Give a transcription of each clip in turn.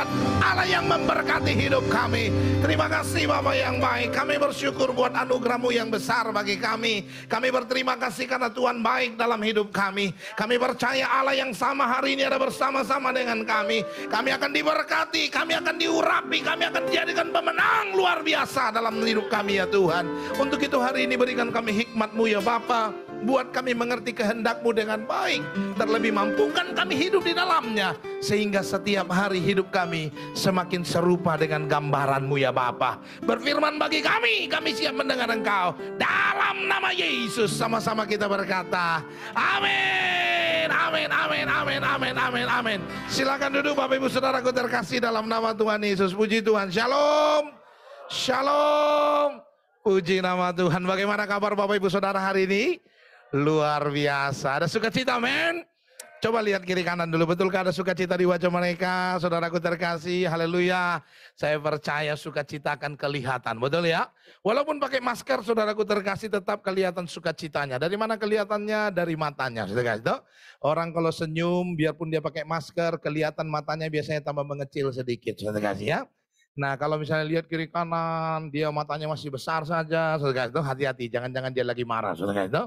kuat Allah yang memberkati hidup kami terima kasih Bapak yang baik kami bersyukur buat anugerahmu yang besar bagi kami kami berterima kasih karena Tuhan baik dalam hidup kami kami percaya Allah yang sama hari ini ada bersama-sama dengan kami kami akan diberkati kami akan diurapi kami akan dijadikan pemenang luar biasa dalam hidup kami ya Tuhan untuk itu hari ini berikan kami hikmatmu ya Bapak Buat kami mengerti kehendakmu dengan baik. Terlebih mampukan kami hidup di dalamnya. Sehingga setiap hari hidup kami semakin serupa dengan gambaranmu ya Bapa. Berfirman bagi kami, kami siap mendengar engkau. Dalam nama Yesus sama-sama kita berkata. Amin, amin, amin, amin, amin, amin, amin. Silakan duduk Bapak Ibu saudara, Saudaraku terkasih dalam nama Tuhan Yesus. Puji Tuhan. Shalom. Shalom. Puji nama Tuhan. Bagaimana kabar Bapak Ibu Saudara hari ini? Luar biasa. Ada sukacita, men. Coba lihat kiri kanan dulu, betulkah ada sukacita di wajah mereka? Saudaraku terkasih, haleluya. Saya percaya sukacita akan kelihatan, betul ya? Walaupun pakai masker, saudaraku terkasih tetap kelihatan sukacitanya. Dari mana kelihatannya? Dari matanya, saudara Orang kalau senyum, biarpun dia pakai masker, kelihatan matanya biasanya tambah mengecil sedikit, saudara kasih ya. Nah kalau misalnya lihat kiri kanan, dia matanya masih besar saja, saudara hati-hati, jangan-jangan dia lagi marah, saudara itu.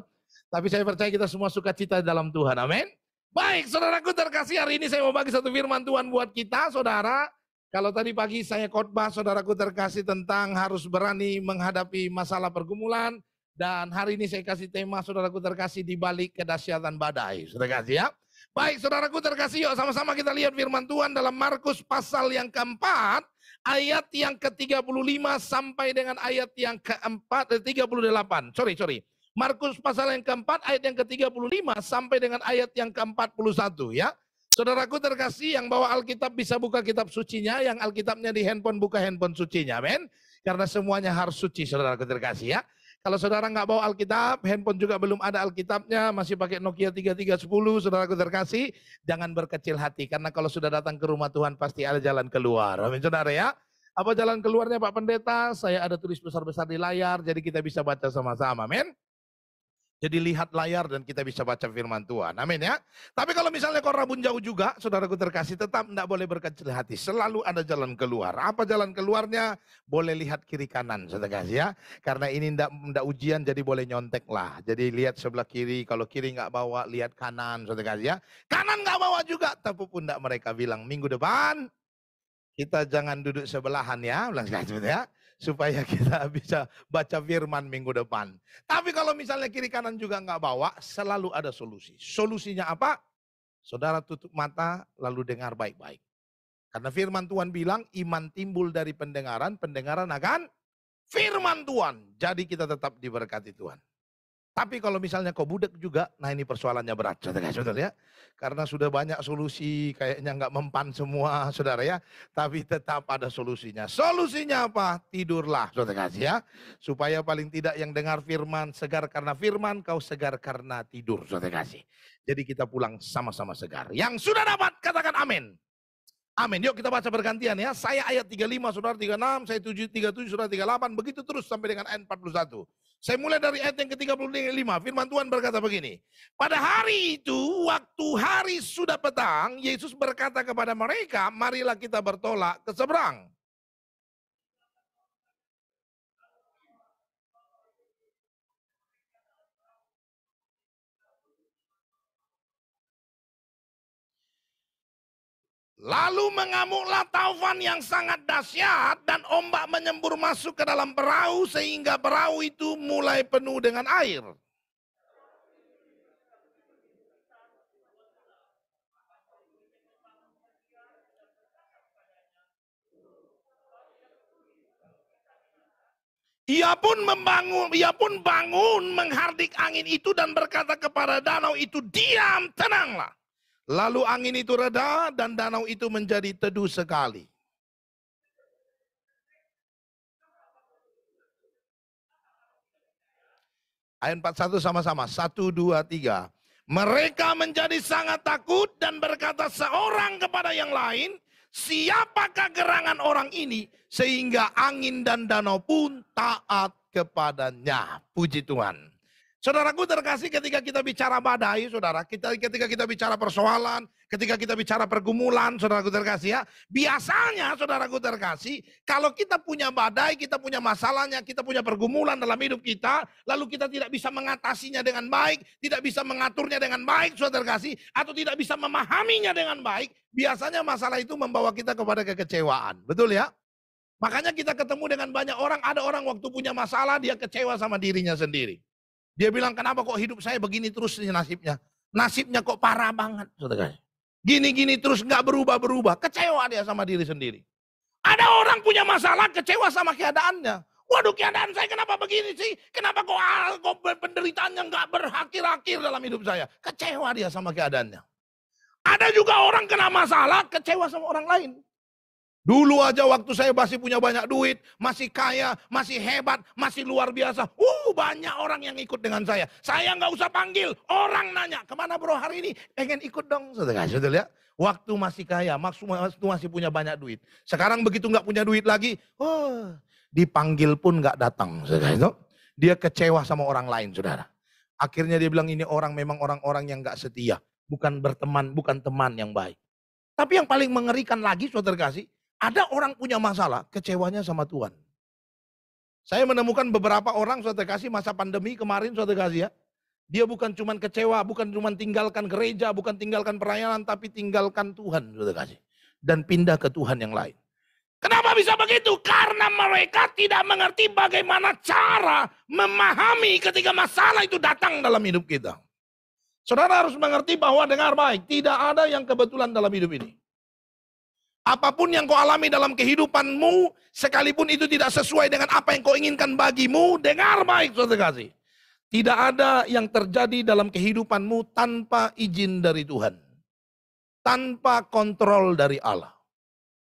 Tapi saya percaya kita semua suka cita dalam Tuhan. Amin. Baik, saudaraku terkasih hari ini saya mau bagi satu firman Tuhan buat kita, saudara. Kalau tadi pagi saya khotbah saudaraku terkasih tentang harus berani menghadapi masalah pergumulan dan hari ini saya kasih tema saudaraku terkasih di balik kedasyatan badai. Sudah kasih ya. Baik, saudaraku terkasih, yuk sama-sama kita lihat firman Tuhan dalam Markus pasal yang keempat, ayat yang ke-35 sampai dengan ayat yang keempat, 38. Eh, sorry, sorry. Markus pasal yang keempat ayat yang ke-35 sampai dengan ayat yang ke-41 ya. Saudaraku terkasih yang bawa Alkitab bisa buka kitab sucinya, yang Alkitabnya di handphone buka handphone sucinya, men. Karena semuanya harus suci, saudaraku terkasih ya. Kalau saudara nggak bawa Alkitab, handphone juga belum ada Alkitabnya, masih pakai Nokia 3310, saudaraku terkasih, jangan berkecil hati, karena kalau sudah datang ke rumah Tuhan pasti ada jalan keluar. Amin, saudara ya. Apa jalan keluarnya Pak Pendeta? Saya ada tulis besar-besar di layar, jadi kita bisa baca sama-sama, men. Jadi lihat layar dan kita bisa baca firman Tuhan. Amin ya. Tapi kalau misalnya kau rabun jauh juga, saudaraku terkasih, tetap tidak boleh berkecil hati. Selalu ada jalan keluar. Apa jalan keluarnya? Boleh lihat kiri kanan, saudara kasih ya. Karena ini tidak ujian, jadi boleh nyontek lah. Jadi lihat sebelah kiri, kalau kiri nggak bawa, lihat kanan, saudara kasih ya. Kanan nggak bawa juga, tapi pun tidak mereka bilang minggu depan kita jangan duduk sebelahan ya, bilang ya supaya kita bisa baca firman minggu depan. Tapi kalau misalnya kiri kanan juga nggak bawa, selalu ada solusi. Solusinya apa? Saudara tutup mata, lalu dengar baik-baik. Karena firman Tuhan bilang, iman timbul dari pendengaran, pendengaran akan firman Tuhan. Jadi kita tetap diberkati Tuhan. Tapi kalau misalnya kau budek juga, nah ini persoalannya berat, saudara-saudara ya. Karena sudah banyak solusi, kayaknya nggak mempan semua, saudara ya. Tapi tetap ada solusinya. Solusinya apa? Tidurlah, saudara ya. Supaya paling tidak yang dengar firman, segar karena firman, kau segar karena tidur, saudara kasih. Jadi kita pulang sama-sama segar. Yang sudah dapat, katakan amin. Amin. Yuk kita baca bergantian ya. Saya ayat 35, saudara 36, saya 37, saudara 38, begitu terus sampai dengan ayat 41. Saya mulai dari ayat yang ke-35, firman Tuhan berkata begini. Pada hari itu, waktu hari sudah petang, Yesus berkata kepada mereka, marilah kita bertolak ke seberang. Lalu mengamuklah taufan yang sangat dahsyat dan ombak menyembur masuk ke dalam perahu sehingga perahu itu mulai penuh dengan air. Ia pun membangun, ia pun bangun menghardik angin itu dan berkata kepada danau itu, diam, tenanglah. Lalu angin itu reda dan danau itu menjadi teduh sekali. Ayat 41 sama-sama. 1, 2, 3. Mereka menjadi sangat takut dan berkata seorang kepada yang lain, siapakah gerangan orang ini sehingga angin dan danau pun taat kepadanya. Puji Tuhan. Saudaraku terkasih ketika kita bicara badai, saudara, kita ketika kita bicara persoalan, ketika kita bicara pergumulan, saudaraku terkasih ya, biasanya saudaraku terkasih, kalau kita punya badai, kita punya masalahnya, kita punya pergumulan dalam hidup kita, lalu kita tidak bisa mengatasinya dengan baik, tidak bisa mengaturnya dengan baik, saudara terkasih, atau tidak bisa memahaminya dengan baik, biasanya masalah itu membawa kita kepada kekecewaan. Betul ya? Makanya kita ketemu dengan banyak orang, ada orang waktu punya masalah, dia kecewa sama dirinya sendiri. Dia bilang, kenapa kok hidup saya begini terus nih nasibnya? Nasibnya kok parah banget. Gini-gini terus gak berubah-berubah. Kecewa dia sama diri sendiri. Ada orang punya masalah kecewa sama keadaannya. Waduh keadaan saya kenapa begini sih? Kenapa kok, ah, kok penderitaannya gak berakhir-akhir dalam hidup saya? Kecewa dia sama keadaannya. Ada juga orang kena masalah kecewa sama orang lain. Dulu aja waktu saya masih punya banyak duit, masih kaya, masih hebat, masih luar biasa. Uh, banyak orang yang ikut dengan saya. Saya nggak usah panggil, orang nanya, kemana bro hari ini? Pengen ikut dong, saudara. Saudara, waktu masih kaya, waktu masih punya banyak duit. Sekarang begitu nggak punya duit lagi, oh, dipanggil pun nggak datang, saudara. Dia kecewa sama orang lain, saudara. Akhirnya dia bilang ini orang memang orang-orang yang nggak setia, bukan berteman, bukan teman yang baik. Tapi yang paling mengerikan lagi, saudara kasih, ada orang punya masalah, kecewanya sama Tuhan. Saya menemukan beberapa orang suatu kasih masa pandemi kemarin suatu kasih ya. Dia bukan cuma kecewa, bukan cuma tinggalkan gereja, bukan tinggalkan perayaan, tapi tinggalkan Tuhan suatu kasih. Dan pindah ke Tuhan yang lain. Kenapa bisa begitu? Karena mereka tidak mengerti bagaimana cara memahami ketika masalah itu datang dalam hidup kita. Saudara harus mengerti bahwa dengar baik, tidak ada yang kebetulan dalam hidup ini. Apapun yang kau alami dalam kehidupanmu, sekalipun itu tidak sesuai dengan apa yang kau inginkan bagimu, dengar baik saudara kasih. Tidak ada yang terjadi dalam kehidupanmu tanpa izin dari Tuhan. Tanpa kontrol dari Allah.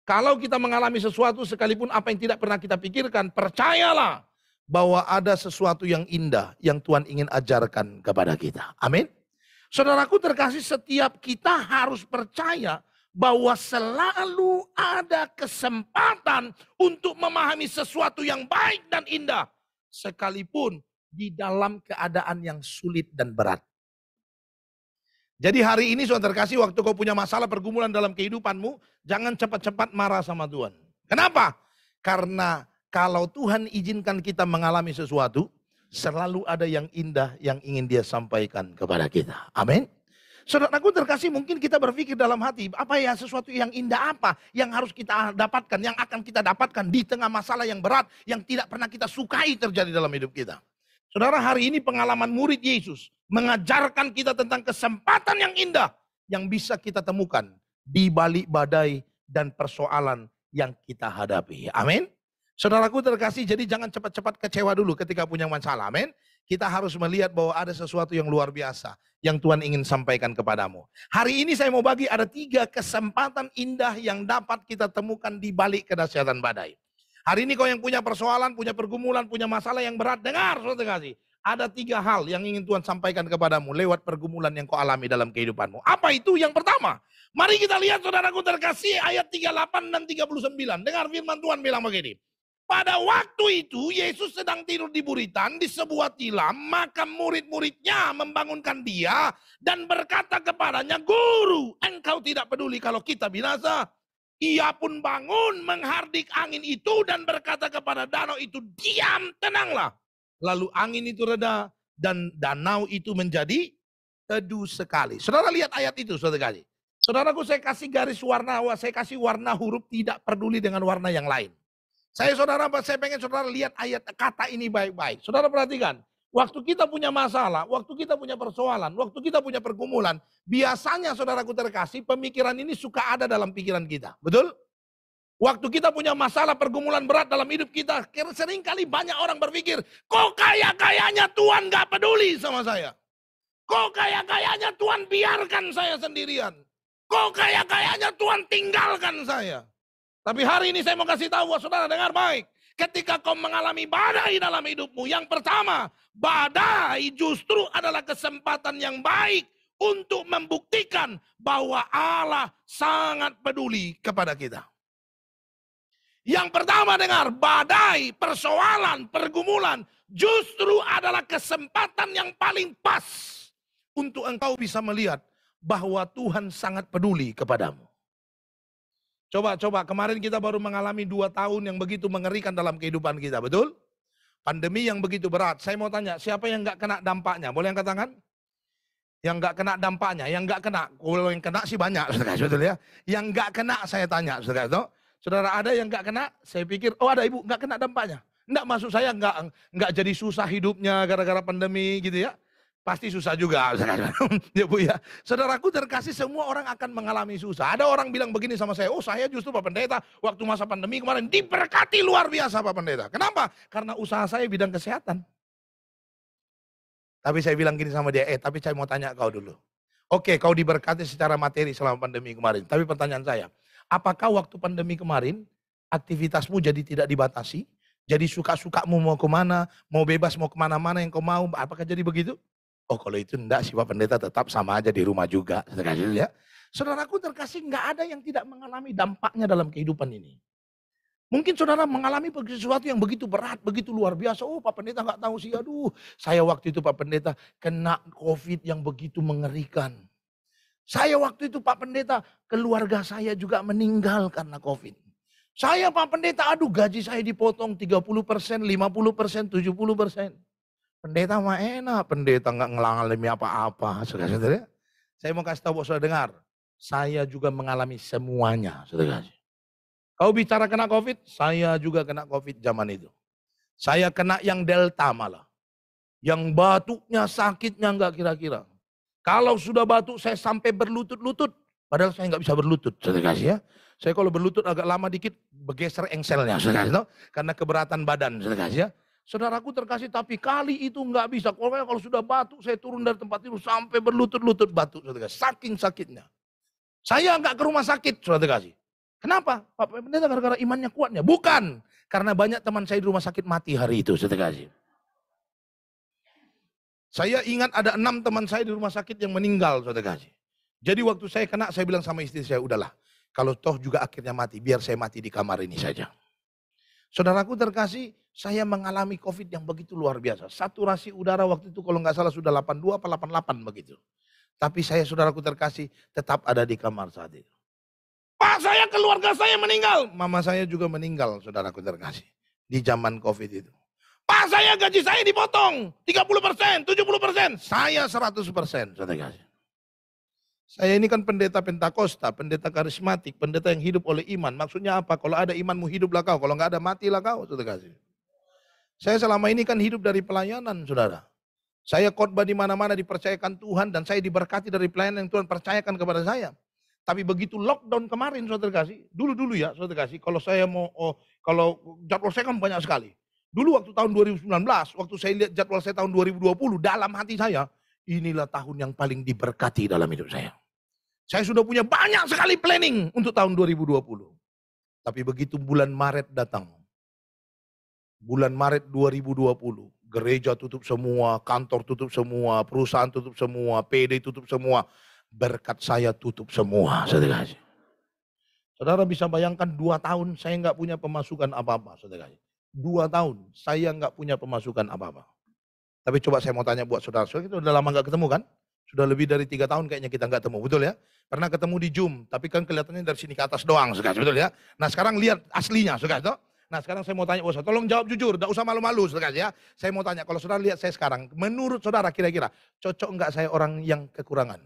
Kalau kita mengalami sesuatu sekalipun apa yang tidak pernah kita pikirkan, percayalah bahwa ada sesuatu yang indah yang Tuhan ingin ajarkan kepada kita. Amin. Saudaraku terkasih, setiap kita harus percaya bahwa selalu ada kesempatan untuk memahami sesuatu yang baik dan indah, sekalipun di dalam keadaan yang sulit dan berat. Jadi hari ini sudah terkasih waktu kau punya masalah pergumulan dalam kehidupanmu, jangan cepat-cepat marah sama Tuhan. Kenapa? Karena kalau Tuhan izinkan kita mengalami sesuatu, selalu ada yang indah yang ingin dia sampaikan kepada kita. Amin. Saudaraku terkasih mungkin kita berpikir dalam hati, apa ya sesuatu yang indah apa yang harus kita dapatkan, yang akan kita dapatkan di tengah masalah yang berat, yang tidak pernah kita sukai terjadi dalam hidup kita. Saudara, hari ini pengalaman murid Yesus mengajarkan kita tentang kesempatan yang indah yang bisa kita temukan di balik badai dan persoalan yang kita hadapi. Amin. Saudaraku terkasih, jadi jangan cepat-cepat kecewa dulu ketika punya masalah. Amin kita harus melihat bahwa ada sesuatu yang luar biasa yang Tuhan ingin sampaikan kepadamu. Hari ini saya mau bagi ada tiga kesempatan indah yang dapat kita temukan di balik kedahsyatan badai. Hari ini kau yang punya persoalan, punya pergumulan, punya masalah yang berat, dengar saudara kasih. Ada tiga hal yang ingin Tuhan sampaikan kepadamu lewat pergumulan yang kau alami dalam kehidupanmu. Apa itu? Yang pertama, mari kita lihat saudaraku terkasih ayat 38 dan 39. Dengar firman Tuhan bilang begini. Pada waktu itu Yesus sedang tidur di buritan di sebuah tilam, maka murid-muridnya membangunkan dia dan berkata kepadanya, Guru, engkau tidak peduli kalau kita binasa. Ia pun bangun menghardik angin itu dan berkata kepada danau itu, diam, tenanglah. Lalu angin itu reda dan danau itu menjadi teduh sekali. Saudara lihat ayat itu, suatu kali Saudaraku saya kasih garis warna, saya kasih warna huruf tidak peduli dengan warna yang lain. Saya saudara, saya pengen saudara lihat ayat kata ini baik-baik. Saudara perhatikan, waktu kita punya masalah, waktu kita punya persoalan, waktu kita punya pergumulan, biasanya saudara saudaraku terkasih pemikiran ini suka ada dalam pikiran kita. Betul? Waktu kita punya masalah pergumulan berat dalam hidup kita, seringkali banyak orang berpikir, kok kaya-kayanya Tuhan gak peduli sama saya? Kok kaya-kayanya Tuhan biarkan saya sendirian? Kok kaya-kayanya Tuhan tinggalkan saya? Tapi hari ini saya mau kasih tahu buat saudara dengar baik. Ketika kau mengalami badai dalam hidupmu, yang pertama, badai justru adalah kesempatan yang baik untuk membuktikan bahwa Allah sangat peduli kepada kita. Yang pertama dengar, badai, persoalan, pergumulan justru adalah kesempatan yang paling pas untuk engkau bisa melihat bahwa Tuhan sangat peduli kepadamu. Coba, coba. Kemarin kita baru mengalami dua tahun yang begitu mengerikan dalam kehidupan kita, betul? Pandemi yang begitu berat. Saya mau tanya, siapa yang gak kena dampaknya? Boleh angkat tangan? Yang gak kena dampaknya, yang gak kena. Kalau yang kena sih banyak, saudara, betul ya? Yang gak kena saya tanya, saudara, saudara. Saudara ada yang gak kena? Saya pikir, oh ada ibu gak kena dampaknya. Enggak masuk saya nggak nggak jadi susah hidupnya gara-gara pandemi gitu ya. Pasti susah juga, saudara. ya Bu ya. Saudaraku terkasih semua orang akan mengalami susah. Ada orang bilang begini sama saya, oh saya justru Pak Pendeta waktu masa pandemi kemarin diberkati luar biasa Pak Pendeta. Kenapa? Karena usaha saya bidang kesehatan. Tapi saya bilang gini sama dia, eh tapi saya mau tanya kau dulu. Oke, kau diberkati secara materi selama pandemi kemarin. Tapi pertanyaan saya, apakah waktu pandemi kemarin aktivitasmu jadi tidak dibatasi? Jadi suka-sukamu mau kemana, mau bebas mau kemana-mana yang kau mau, apakah jadi begitu? Oh kalau itu enggak sih Pak Pendeta tetap sama aja di rumah juga. Terkasih ya. Saudaraku terkasih enggak ada yang tidak mengalami dampaknya dalam kehidupan ini. Mungkin saudara mengalami sesuatu yang begitu berat, begitu luar biasa. Oh Pak Pendeta enggak tahu sih, aduh saya waktu itu Pak Pendeta kena COVID yang begitu mengerikan. Saya waktu itu Pak Pendeta, keluarga saya juga meninggal karena COVID. Saya Pak Pendeta, aduh gaji saya dipotong 30 persen, 50 persen, 70 persen. Pendeta mah enak, pendeta nggak ngelangalimi apa-apa. Saudara-saudara, hmm. saya mau kasih tahu buat saudara dengar. Saya juga mengalami semuanya, saudara. Kau bicara kena COVID, saya juga kena COVID zaman itu. Saya kena yang delta malah. Yang batuknya, sakitnya nggak kira-kira. Kalau sudah batuk, saya sampai berlutut-lutut. Padahal saya nggak bisa berlutut, saudara kasih iya. ya. Saya kalau berlutut agak lama dikit, bergeser engselnya, saudara kasih Karena keberatan badan, saudara kasih ya. Saudaraku terkasih, tapi kali itu nggak bisa. Kalau kalau sudah batuk, saya turun dari tempat itu sampai berlutut-lutut batuk. Saudara Saking sakitnya. Saya nggak ke rumah sakit, saudara terkasih, Kenapa? Pak Pendeta gara-gara imannya kuatnya. Bukan. Karena banyak teman saya di rumah sakit mati hari itu, saudara terkasih, Saya ingat ada enam teman saya di rumah sakit yang meninggal, saudara terkasih, Jadi waktu saya kena, saya bilang sama istri saya, udahlah. Kalau toh juga akhirnya mati, biar saya mati di kamar ini saja. Saudaraku terkasih, saya mengalami COVID yang begitu luar biasa. Saturasi udara waktu itu kalau nggak salah sudah 82 atau 88 begitu. Tapi saya saudaraku terkasih tetap ada di kamar saat itu. Pak saya keluarga saya meninggal. Mama saya juga meninggal saudaraku terkasih. Di zaman COVID itu. Pak saya gaji saya dipotong 30 persen, 70 persen. Saya 100 persen. Saya ini kan pendeta Pentakosta, pendeta karismatik, pendeta yang hidup oleh iman. Maksudnya apa? Kalau ada imanmu hiduplah kau, kalau nggak ada matilah kau. Saudara kasih. Saya selama ini kan hidup dari pelayanan, saudara. Saya khotbah di mana-mana dipercayakan Tuhan dan saya diberkati dari pelayanan yang Tuhan percayakan kepada saya. Tapi begitu lockdown kemarin, saudara kasih, dulu-dulu ya, saudara kasih, kalau saya mau, oh, kalau jadwal saya kan banyak sekali. Dulu waktu tahun 2019, waktu saya lihat jadwal saya tahun 2020, dalam hati saya, inilah tahun yang paling diberkati dalam hidup saya. Saya sudah punya banyak sekali planning untuk tahun 2020. Tapi begitu bulan Maret datang, bulan Maret 2020, gereja tutup semua, kantor tutup semua, perusahaan tutup semua, PD tutup semua, berkat saya tutup semua, saudara. Saudara bisa bayangkan dua tahun saya nggak punya pemasukan apa-apa, saudara. Dua tahun saya nggak punya pemasukan apa-apa. Tapi coba saya mau tanya buat saudara, saudara kita udah lama nggak ketemu kan? Sudah lebih dari tiga tahun kayaknya kita nggak ketemu, betul ya? Pernah ketemu di Zoom, tapi kan kelihatannya dari sini ke atas doang, saudara, betul ya? Nah sekarang lihat aslinya, saudara, Nah sekarang saya mau tanya, oh, tolong jawab jujur, tidak usah malu-malu saudara ya. Saya mau tanya, kalau saudara lihat saya sekarang, menurut saudara kira-kira cocok nggak saya orang yang kekurangan?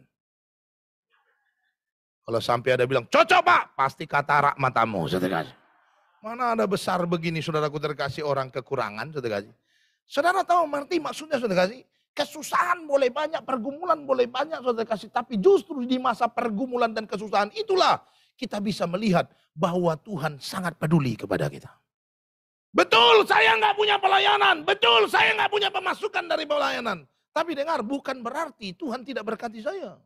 Kalau sampai ada bilang, cocok pak, pasti kata rak matamu saudara. Mana ada besar begini saudaraku terkasih orang kekurangan saudara. Saudara tahu mengerti maksudnya saudara kasih? Kesusahan boleh banyak, pergumulan boleh banyak saudara kasih. Tapi justru di masa pergumulan dan kesusahan itulah kita bisa melihat bahwa Tuhan sangat peduli kepada kita. Betul, saya nggak punya pelayanan. Betul, saya nggak punya pemasukan dari pelayanan. Tapi dengar, bukan berarti Tuhan tidak berkati saya.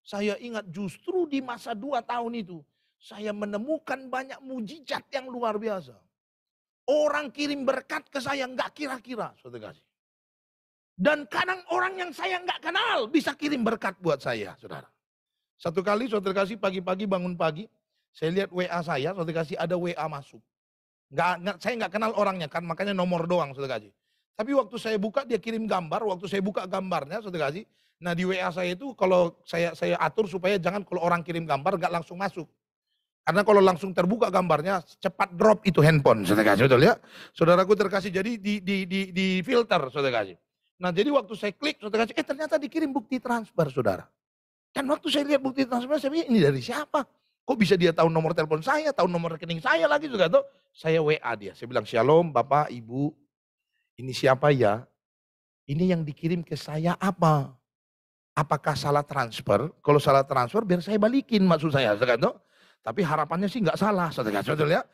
Saya ingat justru di masa dua tahun itu, saya menemukan banyak mujizat yang luar biasa. Orang kirim berkat ke saya nggak kira-kira, saudara kasih. Dan kadang orang yang saya nggak kenal bisa kirim berkat buat saya, saudara. Satu kali saudara kasih pagi-pagi bangun pagi, saya lihat WA saya, saudara kasih ada WA masuk. Nggak, saya nggak kenal orangnya kan, makanya nomor doang saudara gaji. Tapi waktu saya buka dia kirim gambar, waktu saya buka gambarnya saudara gaji. Nah di WA saya itu kalau saya saya atur supaya jangan kalau orang kirim gambar nggak langsung masuk. Karena kalau langsung terbuka gambarnya cepat drop itu handphone saudara gaji betul ya. Saudaraku terkasih jadi di di di, di filter saudara gaji. Nah jadi waktu saya klik saudara gaji, eh ternyata dikirim bukti transfer saudara. Dan waktu saya lihat bukti transfer saya pikir ini dari siapa? Kok bisa dia tahu nomor telepon saya, tahu nomor rekening saya lagi juga tuh. Saya WA dia. Saya bilang, "Shalom Bapak, Ibu. Ini siapa ya? Ini yang dikirim ke saya apa? Apakah salah transfer? Kalau salah transfer biar saya balikin maksud saya." Saya tuh. Tapi harapannya sih nggak salah, saudara betul ya.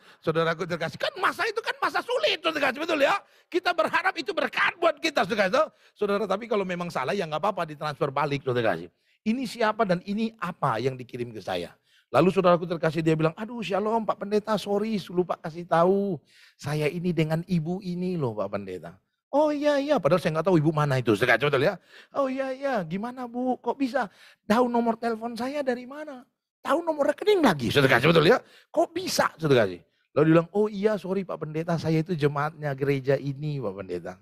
aku terkasih, kan masa itu kan masa sulit, saudara betul ya. Kita berharap itu berkat buat kita, saudara Saudara, tapi kalau memang salah ya nggak apa-apa ditransfer balik, saudara kasih. Ini siapa dan ini apa yang dikirim ke saya. Lalu saudaraku terkasih dia bilang, aduh shalom Pak Pendeta, sorry lupa kasih tahu. Saya ini dengan ibu ini loh Pak Pendeta. Oh iya iya, padahal saya nggak tahu ibu mana itu. Saya coba ya. Oh iya iya, gimana bu? Kok bisa? Tahu nomor telepon saya dari mana? Tahu nomor rekening lagi. Saya coba betul ya. Kok bisa? Saya kasih. Lalu dia bilang, oh iya sorry Pak Pendeta, saya itu jemaatnya gereja ini Pak Pendeta.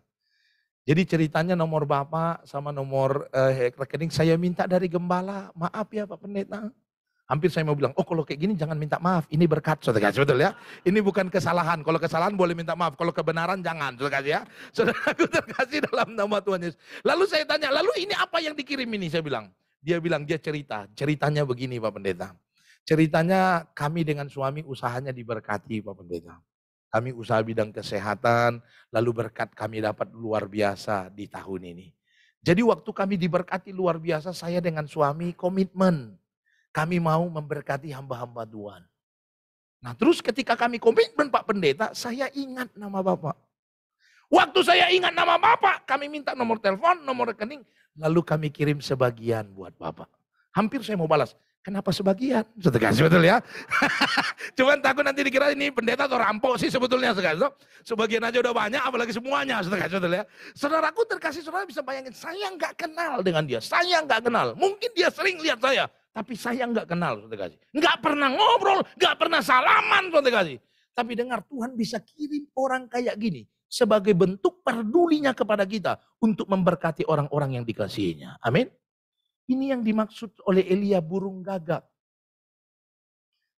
Jadi ceritanya nomor bapak sama nomor eh, rekening saya minta dari gembala. Maaf ya Pak Pendeta. Hampir saya mau bilang, oh kalau kayak gini jangan minta maaf, ini berkat, saudara kasih, betul ya. Ini bukan kesalahan, kalau kesalahan boleh minta maaf, kalau kebenaran jangan, saudara kasih ya. Saudara aku terkasih dalam nama Tuhan Yesus. Lalu saya tanya, lalu ini apa yang dikirim ini? Saya bilang, dia bilang, dia cerita, ceritanya begini Pak Pendeta. Ceritanya kami dengan suami usahanya diberkati Pak Pendeta. Kami usaha bidang kesehatan, lalu berkat kami dapat luar biasa di tahun ini. Jadi waktu kami diberkati luar biasa, saya dengan suami komitmen kami mau memberkati hamba-hamba Tuhan. Nah terus ketika kami komitmen Pak Pendeta, saya ingat nama Bapak. Waktu saya ingat nama Bapak, kami minta nomor telepon, nomor rekening, lalu kami kirim sebagian buat Bapak. Hampir saya mau balas, kenapa sebagian? Sebetulnya, betul ya. Cuman takut nanti dikira ini pendeta atau rampok sih sebetulnya. Sebetulnya. Sebagian aja udah banyak, apalagi semuanya. Sebetulnya, betul ya. Saudaraku terkasih saudara bisa bayangin, saya nggak kenal dengan dia. Saya nggak kenal. Mungkin dia sering lihat saya. Tapi saya nggak kenal, saudara kasih. Nggak pernah ngobrol, nggak pernah salaman, saudara kasih. Tapi dengar, Tuhan bisa kirim orang kayak gini sebagai bentuk pedulinya kepada kita untuk memberkati orang-orang yang dikasihinya. Amin. Ini yang dimaksud oleh Elia burung gagak.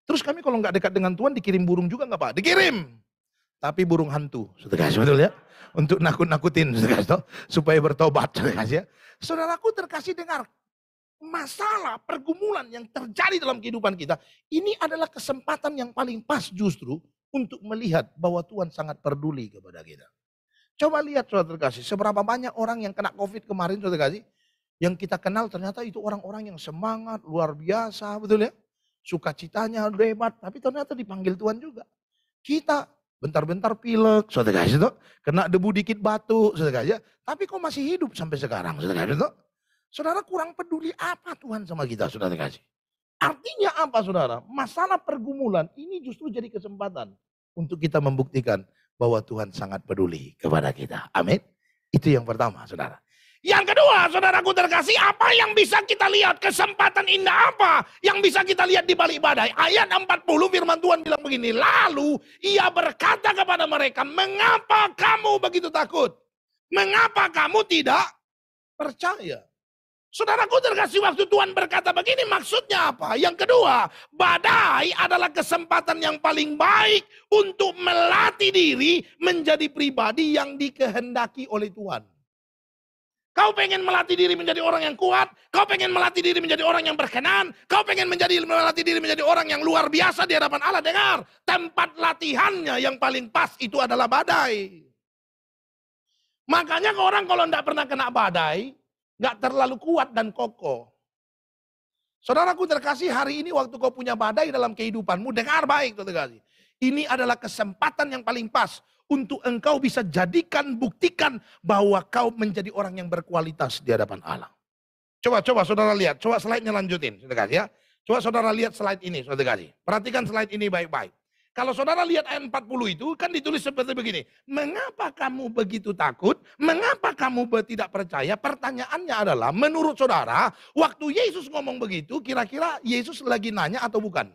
Terus kami kalau nggak dekat dengan Tuhan dikirim burung juga nggak Pak? Dikirim. Tapi burung hantu, saudara betul ya? Untuk nakut-nakutin, saudara supaya bertobat, saudara ya. Saudaraku terkasih dengar, masalah, pergumulan yang terjadi dalam kehidupan kita, ini adalah kesempatan yang paling pas justru untuk melihat bahwa Tuhan sangat peduli kepada kita. Coba lihat saudara terkasih, seberapa banyak orang yang kena COVID kemarin saudara terkasih, yang kita kenal ternyata itu orang-orang yang semangat, luar biasa, betul ya? Sukacitanya hebat, tapi ternyata dipanggil Tuhan juga. Kita bentar-bentar pilek, saudara terkasih, kena debu dikit batu saudara terkasih, ya. tapi kok masih hidup sampai sekarang, saudara terkasih, Saudara kurang peduli apa Tuhan sama kita, saudara kasih. Artinya apa saudara? Masalah pergumulan ini justru jadi kesempatan untuk kita membuktikan bahwa Tuhan sangat peduli kepada kita. Amin. Itu yang pertama saudara. Yang kedua saudaraku terkasih apa yang bisa kita lihat? Kesempatan indah apa yang bisa kita lihat di balik badai? Ayat 40 firman Tuhan bilang begini. Lalu ia berkata kepada mereka, mengapa kamu begitu takut? Mengapa kamu tidak percaya? Saudaraku terkasih waktu Tuhan berkata begini maksudnya apa? Yang kedua, badai adalah kesempatan yang paling baik untuk melatih diri menjadi pribadi yang dikehendaki oleh Tuhan. Kau pengen melatih diri menjadi orang yang kuat, kau pengen melatih diri menjadi orang yang berkenan, kau pengen menjadi melatih diri menjadi orang yang luar biasa di hadapan Allah. Dengar, tempat latihannya yang paling pas itu adalah badai. Makanya orang kalau tidak pernah kena badai, nggak terlalu kuat dan kokoh. Saudaraku terkasih hari ini waktu kau punya badai dalam kehidupanmu, dengar baik terkasih. Ini adalah kesempatan yang paling pas untuk engkau bisa jadikan, buktikan bahwa kau menjadi orang yang berkualitas di hadapan Allah. Coba, coba saudara lihat, coba slide-nya lanjutin, saudara ya. Coba saudara lihat slide ini, saudara kasih. Perhatikan slide ini baik-baik. Kalau saudara lihat ayat 40 itu kan ditulis seperti begini. Mengapa kamu begitu takut? Mengapa kamu tidak percaya? Pertanyaannya adalah menurut saudara waktu Yesus ngomong begitu kira-kira Yesus lagi nanya atau bukan?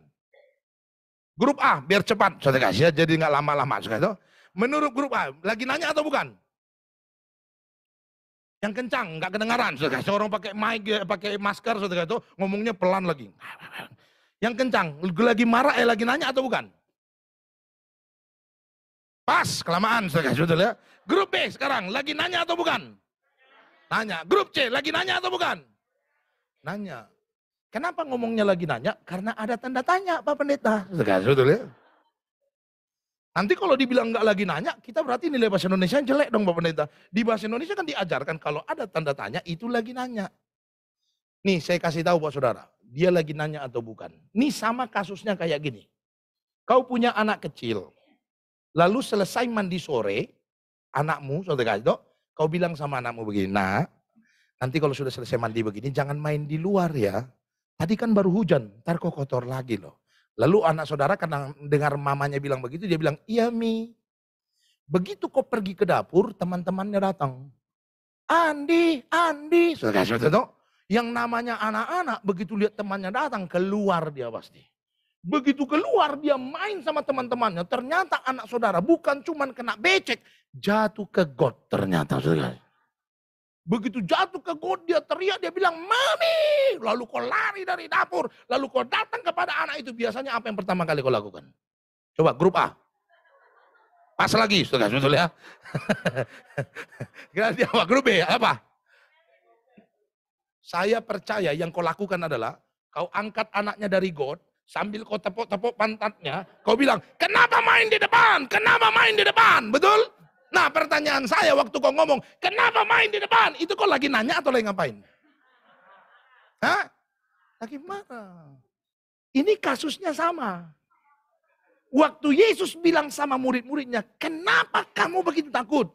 Grup A biar cepat. Saudara kasih jadi nggak lama-lama. Menurut grup A lagi nanya atau bukan? yang kencang, nggak kedengaran. Saudara, seorang pakai mic, eh, pakai masker, saudara itu ngomongnya pelan lagi. Yang kencang, lagi marah, eh lagi nanya atau bukan? Pas, kelamaan saudara, ya. Grup B sekarang, lagi nanya atau bukan? Nanya. Grup C, lagi nanya atau bukan? Nanya. Kenapa ngomongnya lagi nanya? Karena ada tanda tanya, Pak Pendeta. Saudara, ya. Nanti kalau dibilang nggak lagi nanya, kita berarti nilai bahasa Indonesia jelek dong Pak Pendeta. Di bahasa Indonesia kan diajarkan kalau ada tanda tanya itu lagi nanya. Nih saya kasih tahu buat saudara, dia lagi nanya atau bukan. Nih sama kasusnya kayak gini. Kau punya anak kecil, Lalu selesai mandi sore, anakmu, saudara kasih kau bilang sama anakmu begini, nah nanti kalau sudah selesai mandi begini jangan main di luar ya. Tadi kan baru hujan, ntar kok kotor lagi loh. Lalu anak saudara karena dengar mamanya bilang begitu, dia bilang, iya Mi. Begitu kau pergi ke dapur, teman-temannya datang. Andi, Andi, saudara-saudara. Yang namanya anak-anak begitu lihat temannya datang, keluar dia pasti. Begitu keluar dia main sama teman-temannya. Ternyata anak saudara bukan cuman kena becek. Jatuh ke got ternyata saudara. Begitu jatuh ke got dia teriak dia bilang mami. Lalu kau lari dari dapur. Lalu kau datang kepada anak itu. Biasanya apa yang pertama kali kau lakukan? Coba grup A. Pas lagi saudara betul ya. dia apa grup B apa? Saya percaya yang kau lakukan adalah kau angkat anaknya dari God, Sambil kau tepuk-tepuk pantatnya, kau bilang, kenapa main di depan? Kenapa main di depan? Betul? Nah pertanyaan saya waktu kau ngomong, kenapa main di depan? Itu kau lagi nanya atau lagi ngapain? Hah? Lagi marah. Ini kasusnya sama. Waktu Yesus bilang sama murid-muridnya, kenapa kamu begitu takut?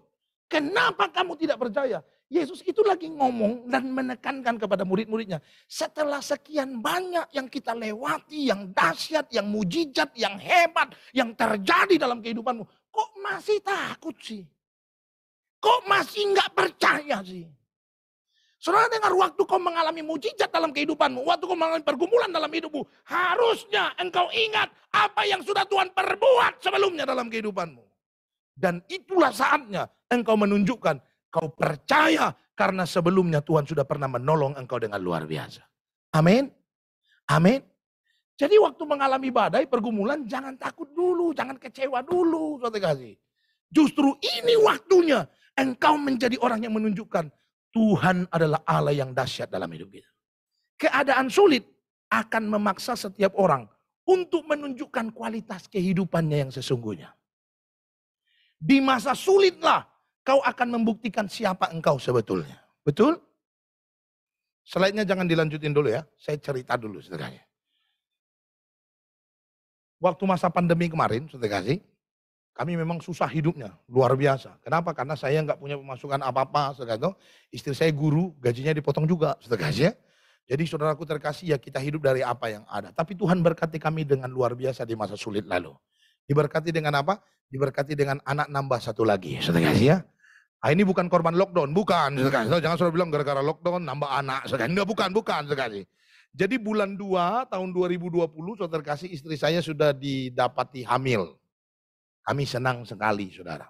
Kenapa kamu tidak percaya? Yesus itu lagi ngomong dan menekankan kepada murid-muridnya. Setelah sekian banyak yang kita lewati, yang dahsyat, yang mujizat, yang hebat, yang terjadi dalam kehidupanmu. Kok masih takut sih? Kok masih nggak percaya sih? Saudara dengar waktu kau mengalami mujizat dalam kehidupanmu, waktu kau mengalami pergumulan dalam hidupmu, harusnya engkau ingat apa yang sudah Tuhan perbuat sebelumnya dalam kehidupanmu. Dan itulah saatnya engkau menunjukkan engkau percaya karena sebelumnya Tuhan sudah pernah menolong engkau dengan luar biasa. Amin. Amin. Jadi waktu mengalami badai, pergumulan jangan takut dulu, jangan kecewa dulu, kasih. Justru ini waktunya engkau menjadi orang yang menunjukkan Tuhan adalah Allah yang dahsyat dalam hidup kita. Keadaan sulit akan memaksa setiap orang untuk menunjukkan kualitas kehidupannya yang sesungguhnya. Di masa sulitlah kau akan membuktikan siapa engkau sebetulnya. Betul? Selainnya jangan dilanjutin dulu ya. Saya cerita dulu saudaranya. Waktu masa pandemi kemarin, saudara kasih, kami memang susah hidupnya, luar biasa. Kenapa? Karena saya nggak punya pemasukan apa-apa, saudara tahu. Istri saya guru, gajinya dipotong juga, saudara kasih ya. Jadi saudaraku terkasih ya kita hidup dari apa yang ada. Tapi Tuhan berkati kami dengan luar biasa di masa sulit lalu. Diberkati dengan apa? Diberkati dengan anak nambah satu lagi, saudara kasih ya. Ah, ini bukan korban lockdown, bukan iya. sekali. So, jangan sudah bilang gara-gara lockdown nambah anak sekali. Enggak, bukan, bukan sekali. Jadi bulan 2 tahun 2020 saudara terkasih istri saya sudah didapati hamil. Kami senang sekali saudara.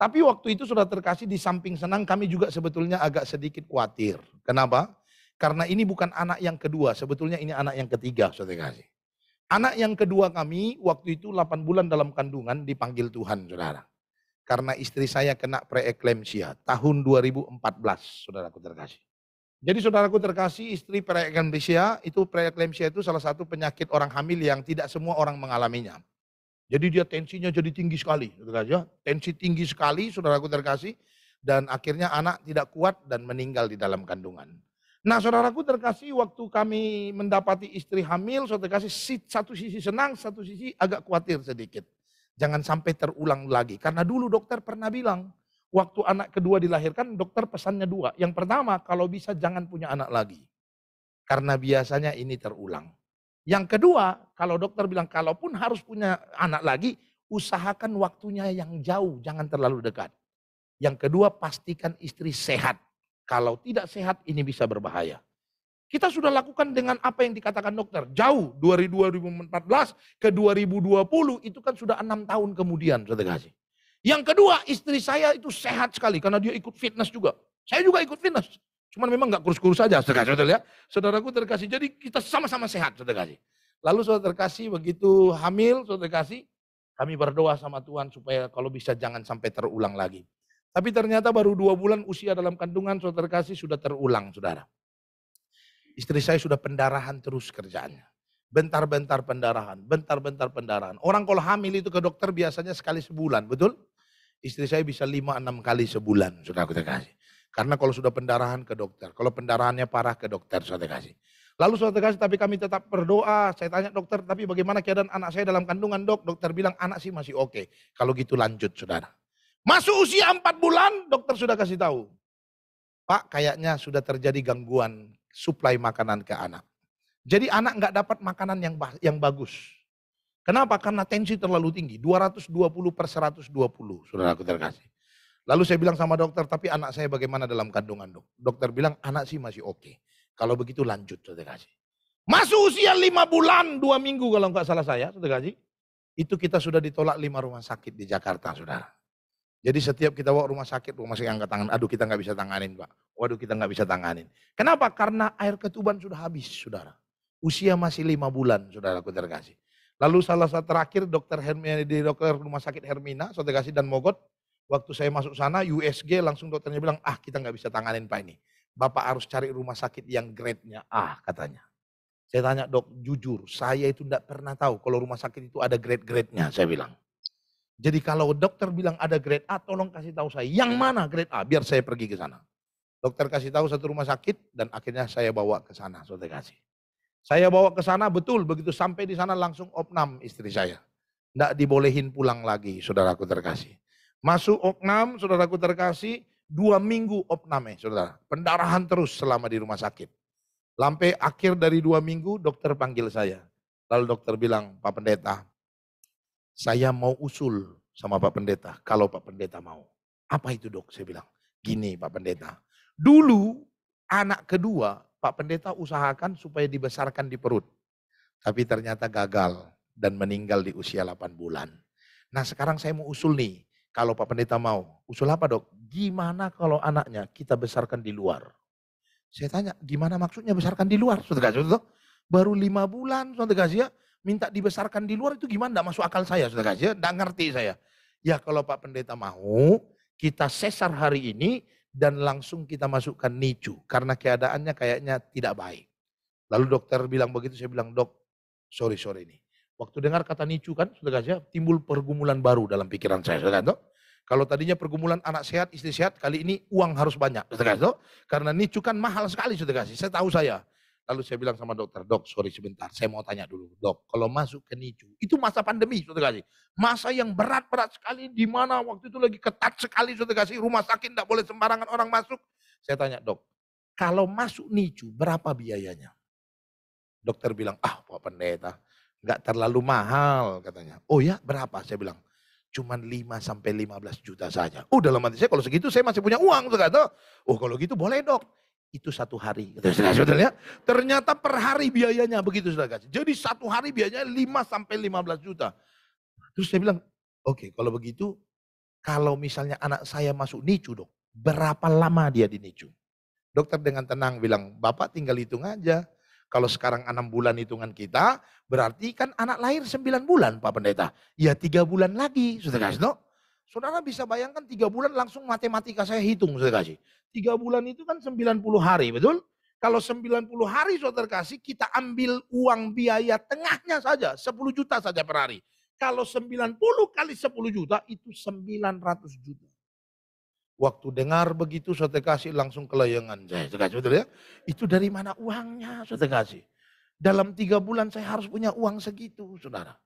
Tapi waktu itu sudah terkasih di samping senang kami juga sebetulnya agak sedikit khawatir. Kenapa? Karena ini bukan anak yang kedua, sebetulnya ini anak yang ketiga saudara terkasih. Anak yang kedua kami waktu itu 8 bulan dalam kandungan dipanggil Tuhan saudara karena istri saya kena preeklampsia tahun 2014, saudaraku terkasih. Jadi saudaraku terkasih, istri preeklampsia itu preeklampsia itu salah satu penyakit orang hamil yang tidak semua orang mengalaminya. Jadi dia tensinya jadi tinggi sekali, saudara Tensi tinggi sekali, saudaraku terkasih, dan akhirnya anak tidak kuat dan meninggal di dalam kandungan. Nah saudaraku terkasih waktu kami mendapati istri hamil, saudara terkasih satu sisi senang, satu sisi agak khawatir sedikit. Jangan sampai terulang lagi. Karena dulu dokter pernah bilang, waktu anak kedua dilahirkan dokter pesannya dua. Yang pertama, kalau bisa jangan punya anak lagi. Karena biasanya ini terulang. Yang kedua, kalau dokter bilang kalaupun harus punya anak lagi, usahakan waktunya yang jauh, jangan terlalu dekat. Yang kedua, pastikan istri sehat. Kalau tidak sehat, ini bisa berbahaya. Kita sudah lakukan dengan apa yang dikatakan dokter. Jauh 2014 ke 2020 itu kan sudah enam tahun kemudian, saudara kasih. Yang kedua, istri saya itu sehat sekali karena dia ikut fitness juga. Saya juga ikut fitness. Cuman memang nggak kurus-kurus saja, saudara saudara ya. Saudaraku terkasih. Jadi kita sama-sama sehat, saudara kasih. Lalu saudara terkasih begitu hamil, saudara Terkasih, kami berdoa sama Tuhan supaya kalau bisa jangan sampai terulang lagi. Tapi ternyata baru dua bulan usia dalam kandungan saudara Terkasih sudah terulang, saudara. Istri saya sudah pendarahan terus kerjanya, Bentar-bentar pendarahan, bentar-bentar pendarahan. Orang kalau hamil itu ke dokter biasanya sekali sebulan, betul? Istri saya bisa 5-6 kali sebulan, sudah aku kasih. Karena kalau sudah pendarahan ke dokter, kalau pendarahannya parah ke dokter, sudah kasih. Lalu sudah kasih tapi kami tetap berdoa. Saya tanya dokter, tapi bagaimana keadaan anak saya dalam kandungan dok? Dokter bilang anak sih masih oke. Okay. Kalau gitu lanjut saudara. Masuk usia 4 bulan, dokter sudah kasih tahu. Pak, kayaknya sudah terjadi gangguan suplai makanan ke anak. Jadi anak nggak dapat makanan yang yang bagus. Kenapa? Karena tensi terlalu tinggi, 220 per 120, saudara aku terkasih. Lalu saya bilang sama dokter, tapi anak saya bagaimana dalam kandungan dok? Dokter bilang anak sih masih oke. Okay. Kalau begitu lanjut, saudara kasih. Masuk usia lima bulan, dua minggu kalau nggak salah saya, saudara kasih. Itu kita sudah ditolak lima rumah sakit di Jakarta, saudara. Jadi setiap kita bawa rumah sakit, rumah sakit angkat tangan, aduh kita nggak bisa tanganin pak, waduh kita nggak bisa tanganin. Kenapa? Karena air ketuban sudah habis, saudara. Usia masih lima bulan, saudara. terkasih. Lalu salah satu terakhir dokter Hermina di dokter rumah sakit Hermina, saudara kasih dan Mogot, waktu saya masuk sana USG langsung dokternya bilang, ah kita nggak bisa tanganin pak ini. Bapak harus cari rumah sakit yang grade-nya A katanya. Saya tanya dok, jujur, saya itu tidak pernah tahu kalau rumah sakit itu ada grade-grade-nya, saya bilang. Jadi kalau dokter bilang ada grade A, tolong kasih tahu saya yang ya. mana grade A, biar saya pergi ke sana. Dokter kasih tahu satu rumah sakit dan akhirnya saya bawa ke sana, saudara kasih. Saya bawa ke sana betul, begitu sampai di sana langsung opnam istri saya. Tidak dibolehin pulang lagi, saudaraku terkasih. Masuk opnam, saudaraku terkasih, dua minggu opname, eh, saudara. Pendarahan terus selama di rumah sakit. Lampai akhir dari dua minggu, dokter panggil saya. Lalu dokter bilang, Pak Pendeta, saya mau usul sama Pak Pendeta, kalau Pak Pendeta mau. Apa itu dok? Saya bilang, gini Pak Pendeta. Dulu anak kedua Pak Pendeta usahakan supaya dibesarkan di perut. Tapi ternyata gagal dan meninggal di usia 8 bulan. Nah sekarang saya mau usul nih, kalau Pak Pendeta mau. Usul apa dok? Gimana kalau anaknya kita besarkan di luar? Saya tanya, gimana maksudnya besarkan di luar? Sudah Gazi, baru lima bulan, sudah Gazi ya, minta dibesarkan di luar itu gimana? Nggak masuk akal saya, sudah kasih, nggak ngerti saya. Ya kalau Pak Pendeta mau, kita sesar hari ini dan langsung kita masukkan nicu. Karena keadaannya kayaknya tidak baik. Lalu dokter bilang begitu, saya bilang dok, sorry sorry ini. Waktu dengar kata nicu kan, sudah kasih, timbul pergumulan baru dalam pikiran saya, sudah dok. Kalau tadinya pergumulan anak sehat, istri sehat, kali ini uang harus banyak, sudah kasih, Karena nicu kan mahal sekali, sudah kasih. Saya tahu saya. Lalu saya bilang sama dokter, dok sorry sebentar, saya mau tanya dulu. Dok, kalau masuk ke NICU, itu masa pandemi, saudara kasih. Masa yang berat-berat sekali, di mana waktu itu lagi ketat sekali, saudara kasih. Rumah sakit tidak boleh sembarangan orang masuk. Saya tanya, dok, kalau masuk NICU, berapa biayanya? Dokter bilang, ah Pak Pendeta, nggak terlalu mahal katanya. Oh ya, berapa? Saya bilang, cuman 5 sampai 15 juta saja. Oh dalam hati saya kalau segitu saya masih punya uang. Tuh, oh kalau gitu boleh dok itu satu hari. sebetulnya. ternyata per hari biayanya begitu sudah kasih. Jadi satu hari biayanya 5 sampai 15 juta. Terus saya bilang, oke okay, kalau begitu, kalau misalnya anak saya masuk nicu dok, berapa lama dia di nicu? Dokter dengan tenang bilang, bapak tinggal hitung aja. Kalau sekarang enam bulan hitungan kita, berarti kan anak lahir 9 bulan Pak Pendeta. Ya tiga bulan lagi, sudah kasih dok. Saudara bisa bayangkan tiga bulan langsung matematika saya hitung Saudara kasih. Tiga bulan itu kan 90 hari, betul? Kalau 90 hari saudara kasih, kita ambil uang biaya tengahnya saja, 10 juta saja per hari. Kalau 90 kali 10 juta, itu 900 juta. Waktu dengar begitu, saudara kasih langsung kelayangan saya. Saudara kasih, betul ya? Itu dari mana uangnya, saudara kasih? Dalam tiga bulan saya harus punya uang segitu, saudara.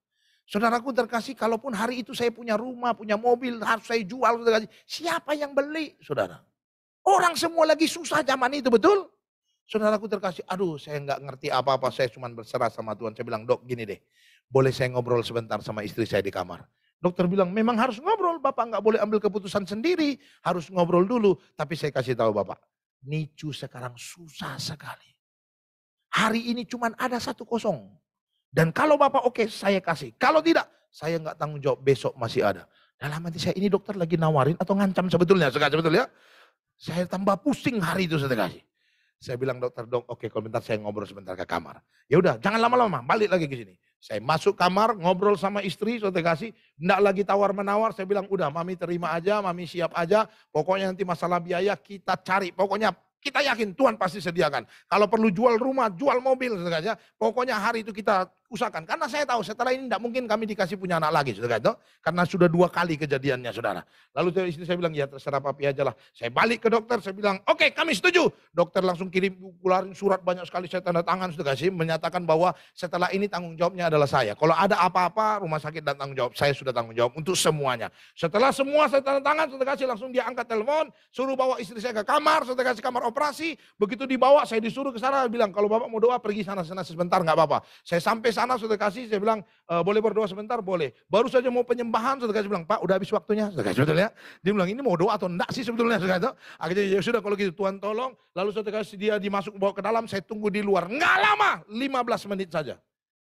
Saudaraku terkasih, kalaupun hari itu saya punya rumah, punya mobil, harus saya jual, terkasih. siapa yang beli, saudara? Orang semua lagi susah zaman itu, betul? Saudaraku terkasih, aduh saya nggak ngerti apa-apa, saya cuma berserah sama Tuhan. Saya bilang, dok gini deh, boleh saya ngobrol sebentar sama istri saya di kamar? Dokter bilang, memang harus ngobrol, Bapak nggak boleh ambil keputusan sendiri, harus ngobrol dulu. Tapi saya kasih tahu Bapak, nicu sekarang susah sekali. Hari ini cuma ada satu kosong. Dan kalau Bapak oke, okay, saya kasih. Kalau tidak, saya nggak tanggung jawab, besok masih ada. Dalam nah, hati saya, ini dokter lagi nawarin atau ngancam sebetulnya, sekarang sebetulnya Saya tambah pusing hari itu saya kasih. Saya bilang dokter dong, oke okay, kalau saya ngobrol sebentar ke kamar. Ya udah, jangan lama-lama, balik lagi ke sini. Saya masuk kamar, ngobrol sama istri, saya kasih, nggak lagi tawar-menawar, saya bilang udah mami terima aja, mami siap aja, pokoknya nanti masalah biaya kita cari, pokoknya kita yakin Tuhan pasti sediakan. Kalau perlu jual rumah, jual mobil, kasih. Ya. Pokoknya hari itu kita usahakan. Karena saya tahu setelah ini tidak mungkin kami dikasih punya anak lagi, saudara itu. Karena sudah dua kali kejadiannya, saudara. Lalu dari saya bilang, ya terserah papi aja lah. Saya balik ke dokter, saya bilang, oke okay, kami setuju. Dokter langsung kirim kularin surat banyak sekali saya tanda tangan, saudara sih, menyatakan bahwa setelah ini tanggung jawabnya adalah saya. Kalau ada apa-apa, rumah sakit dan tanggung jawab, saya sudah tanggung jawab untuk semuanya. Setelah semua saya tanda tangan, saudara kasih langsung dia angkat telepon, suruh bawa istri saya ke kamar, saudara kasih kamar operasi. Begitu dibawa, saya disuruh ke sana, bilang kalau bapak mau doa pergi sana-sana sebentar nggak apa-apa. Saya sampai sana sudah kasih, saya bilang, e, boleh berdoa sebentar? Boleh. Baru saja mau penyembahan, sudah kasih bilang, Pak udah habis waktunya, sudah kasih sebetulnya. Dia bilang, ini mau doa atau enggak sih sebetulnya, sudah kasih. Gitu. Akhirnya ya sudah kalau gitu Tuhan tolong, lalu sudah kasih dia dimasuk bawa ke dalam, saya tunggu di luar. nggak lama, 15 menit saja.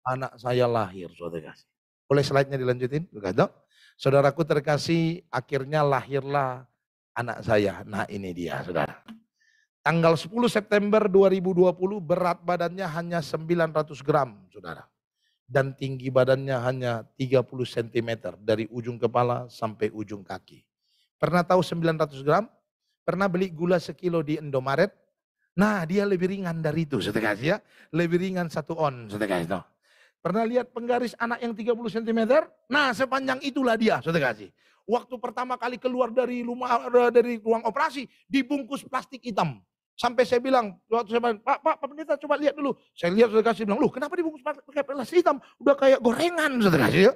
Anak saya lahir, sudah kasih. Boleh slide-nya dilanjutin, saudara kasih. Gitu. Saudaraku terkasih, akhirnya lahirlah anak saya. Nah ini dia saudara. Tanggal 10 September 2020 berat badannya hanya 900 gram saudara dan tinggi badannya hanya 30 cm dari ujung kepala sampai ujung kaki. Pernah tahu 900 gram? Pernah beli gula sekilo di Indomaret? Nah dia lebih ringan dari itu, saudara ya. Lebih ringan satu on, saudara itu. Pernah lihat penggaris anak yang 30 cm? Nah sepanjang itulah dia, saudara Waktu pertama kali keluar dari rumah eh, dari ruang operasi dibungkus plastik hitam. Sampai saya bilang, waktu saya bilang, Pak, Pak, Pak Pendeta coba lihat dulu. Saya lihat saudara kasih bilang, loh kenapa dibungkus pakai pelas hitam? Udah kayak gorengan saudara kasih ya.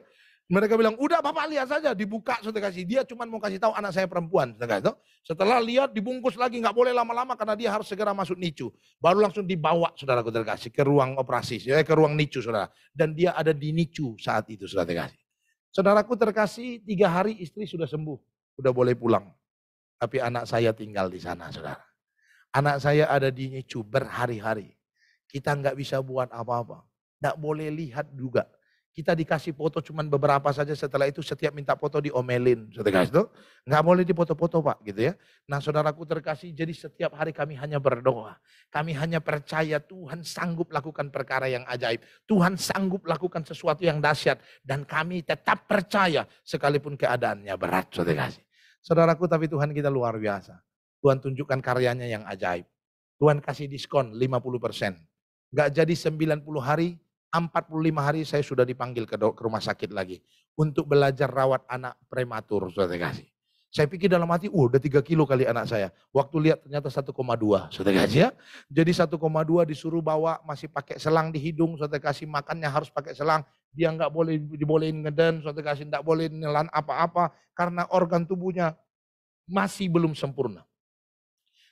Mereka bilang, udah Bapak lihat saja, dibuka saudara kasih. Dia cuma mau kasih tahu anak saya perempuan. Saudara kasih. Setelah lihat, dibungkus lagi, nggak boleh lama-lama karena dia harus segera masuk nicu. Baru langsung dibawa saudara saudara kasih ke ruang operasi, ya ke ruang nicu saudara. Dan dia ada di nicu saat itu saudara kasih. Saudaraku terkasih, tiga hari istri sudah sembuh, sudah boleh pulang. Tapi anak saya tinggal di sana saudara. Anak saya ada di nyicu berhari-hari. Kita nggak bisa buat apa-apa. Nggak boleh lihat juga. Kita dikasih foto cuman beberapa saja setelah itu setiap minta foto di diomelin. Setelah itu iya. nggak boleh dipoto-foto pak gitu ya. Nah saudaraku terkasih jadi setiap hari kami hanya berdoa. Kami hanya percaya Tuhan sanggup lakukan perkara yang ajaib. Tuhan sanggup lakukan sesuatu yang dahsyat. Dan kami tetap percaya sekalipun keadaannya berat saudara kasih. Saudaraku tapi Tuhan kita luar biasa. Tuhan tunjukkan karyanya yang ajaib. Tuhan kasih diskon 50%. persen. Gak jadi 90 hari, 45 hari saya sudah dipanggil ke, ke rumah sakit lagi. Untuk belajar rawat anak prematur, saudara kasih. Saya pikir dalam hati, uh, udah 3 kilo kali anak saya. Waktu lihat ternyata 1,2, Sudah kasih ya. Jadi 1,2 disuruh bawa, masih pakai selang di hidung, saudara kasih makannya harus pakai selang. Dia nggak boleh dibolehin ngeden, saudara kasih nggak boleh nyelan apa-apa. Karena organ tubuhnya masih belum sempurna.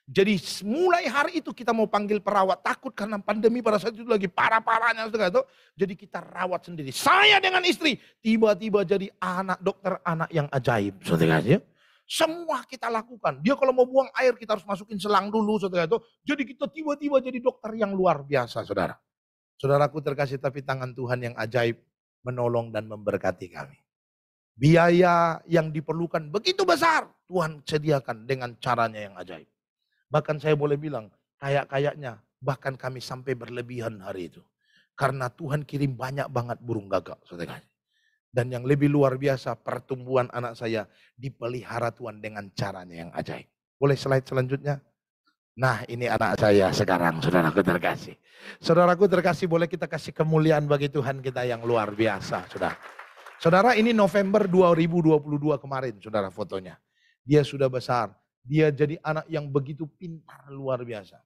Jadi mulai hari itu kita mau panggil perawat takut karena pandemi pada saat itu lagi parah-parahnya saudara itu. Jadi kita rawat sendiri. Saya dengan istri tiba-tiba jadi anak dokter anak yang ajaib saudara ya. Semua kita lakukan. Dia kalau mau buang air kita harus masukin selang dulu saudara itu. Jadi kita tiba-tiba jadi dokter yang luar biasa saudara. Saudaraku terkasih tapi tangan Tuhan yang ajaib menolong dan memberkati kami. Biaya yang diperlukan begitu besar Tuhan sediakan dengan caranya yang ajaib. Bahkan saya boleh bilang, kayak-kayaknya bahkan kami sampai berlebihan hari itu. Karena Tuhan kirim banyak banget burung gagak. Saudara. Dan yang lebih luar biasa pertumbuhan anak saya dipelihara Tuhan dengan caranya yang ajaib. Boleh slide selanjutnya? Nah ini anak saya sekarang saudaraku terkasih. Saudaraku terkasih boleh kita kasih kemuliaan bagi Tuhan kita yang luar biasa saudara. Saudara ini November 2022 kemarin saudara fotonya. Dia sudah besar dia jadi anak yang begitu pintar luar biasa.